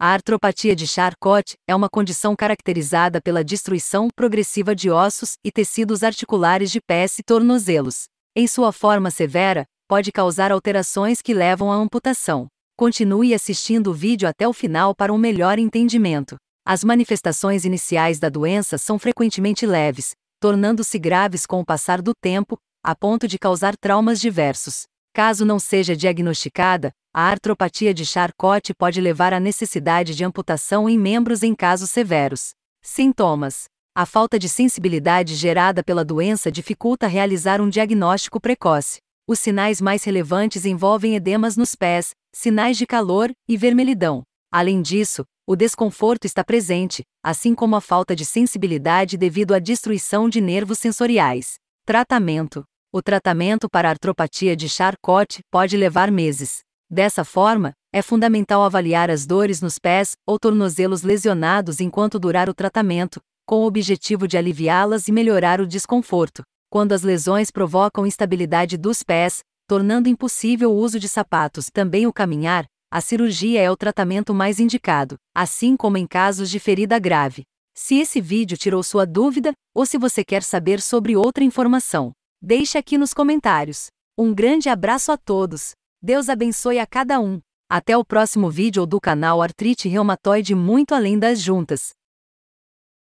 A artropatia de Charcot é uma condição caracterizada pela destruição progressiva de ossos e tecidos articulares de pés e tornozelos. Em sua forma severa, pode causar alterações que levam à amputação. Continue assistindo o vídeo até o final para um melhor entendimento. As manifestações iniciais da doença são frequentemente leves, tornando-se graves com o passar do tempo, a ponto de causar traumas diversos. Caso não seja diagnosticada, a artropatia de Charcot pode levar à necessidade de amputação em membros em casos severos. Sintomas: A falta de sensibilidade gerada pela doença dificulta realizar um diagnóstico precoce. Os sinais mais relevantes envolvem edemas nos pés, sinais de calor e vermelhidão. Além disso, o desconforto está presente, assim como a falta de sensibilidade devido à destruição de nervos sensoriais. Tratamento: o tratamento para artropatia de Charcot pode levar meses. Dessa forma, é fundamental avaliar as dores nos pés ou tornozelos lesionados enquanto durar o tratamento, com o objetivo de aliviá-las e melhorar o desconforto. Quando as lesões provocam instabilidade dos pés, tornando impossível o uso de sapatos, também o caminhar, a cirurgia é o tratamento mais indicado, assim como em casos de ferida grave. Se esse vídeo tirou sua dúvida, ou se você quer saber sobre outra informação, Deixe aqui nos comentários. Um grande abraço a todos. Deus abençoe a cada um. Até o próximo vídeo do canal Artrite Reumatoide Muito Além das Juntas.